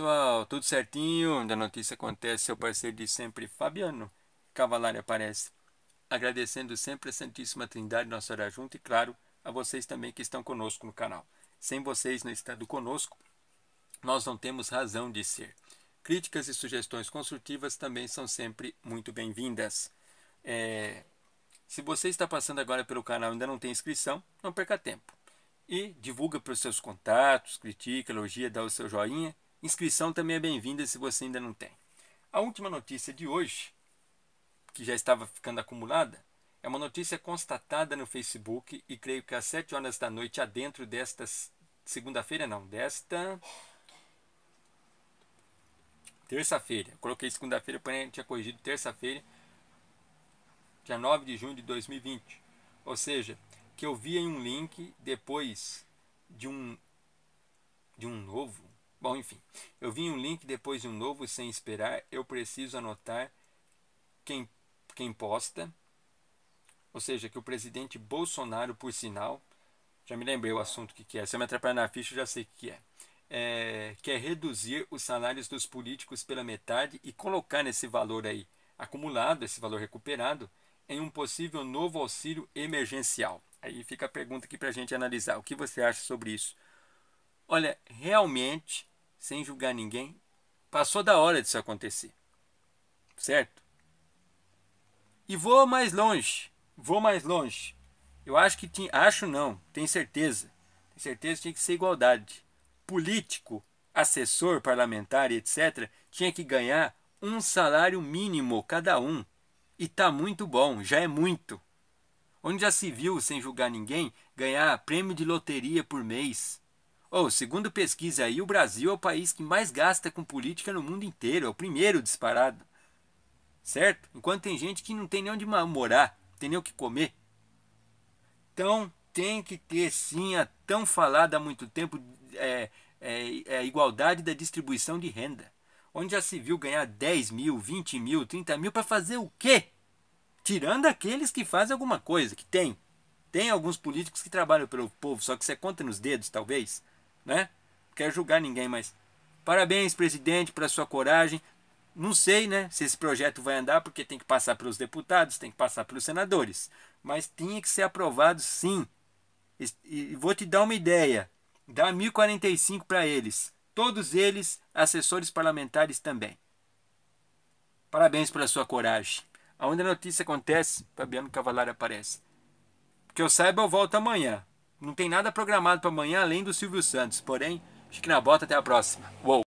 pessoal, tudo certinho? Da notícia acontece, seu parceiro de sempre, Fabiano Cavalari aparece. Agradecendo sempre a Santíssima Trindade, nossa Senhora Junta e, claro, a vocês também que estão conosco no canal. Sem vocês no estado conosco, nós não temos razão de ser. Críticas e sugestões construtivas também são sempre muito bem-vindas. É... Se você está passando agora pelo canal e ainda não tem inscrição, não perca tempo. E divulga para os seus contatos, critica, elogia, dá o seu joinha Inscrição também é bem-vinda se você ainda não tem. A última notícia de hoje, que já estava ficando acumulada, é uma notícia constatada no Facebook e creio que às 7 horas da noite, adentro desta segunda-feira, não, desta terça-feira. Coloquei segunda-feira, porém tinha corrigido terça-feira, dia 9 de junho de 2020. Ou seja, que eu vi em um link depois de um de um novo Bom, enfim, eu vi um link depois de um novo sem esperar. Eu preciso anotar quem, quem posta. Ou seja, que o presidente Bolsonaro, por sinal, já me lembrei o assunto que, que é. Se eu me atrapalhar na ficha, eu já sei o que é. é. Quer reduzir os salários dos políticos pela metade e colocar nesse valor aí acumulado, esse valor recuperado, em um possível novo auxílio emergencial. Aí fica a pergunta aqui para a gente analisar. O que você acha sobre isso? Olha, realmente, sem julgar ninguém, passou da hora disso acontecer. Certo? E vou mais longe. Vou mais longe. Eu acho que tinha. Acho não, tenho certeza. Tenho certeza que tinha que ser igualdade. Político, assessor parlamentar, etc., tinha que ganhar um salário mínimo cada um. E tá muito bom, já é muito. Onde já se viu, sem julgar ninguém, ganhar prêmio de loteria por mês? Oh, segundo pesquisa aí, o Brasil é o país que mais gasta com política no mundo inteiro, é o primeiro disparado. Certo? Enquanto tem gente que não tem nem onde morar, tem nem o que comer. Então, tem que ter sim a tão falada há muito tempo é, é, é, igualdade da distribuição de renda. Onde já se viu ganhar 10 mil, 20 mil, 30 mil para fazer o quê? Tirando aqueles que fazem alguma coisa, que tem. Tem alguns políticos que trabalham pelo povo, só que você conta nos dedos, talvez né? Não quero julgar ninguém, mas parabéns, presidente, para sua coragem. Não sei, né, se esse projeto vai andar, porque tem que passar pelos deputados, tem que passar pelos senadores. Mas tinha que ser aprovado sim. E vou te dar uma ideia. Dá 1045 para eles. Todos eles assessores parlamentares também. Parabéns pela sua coragem. Aonde a notícia acontece, Fabiano Cavalari aparece. Que eu saiba, eu volto amanhã. Não tem nada programado para amanhã além do Silvio Santos. Porém, fique na bota, até a próxima. Uou!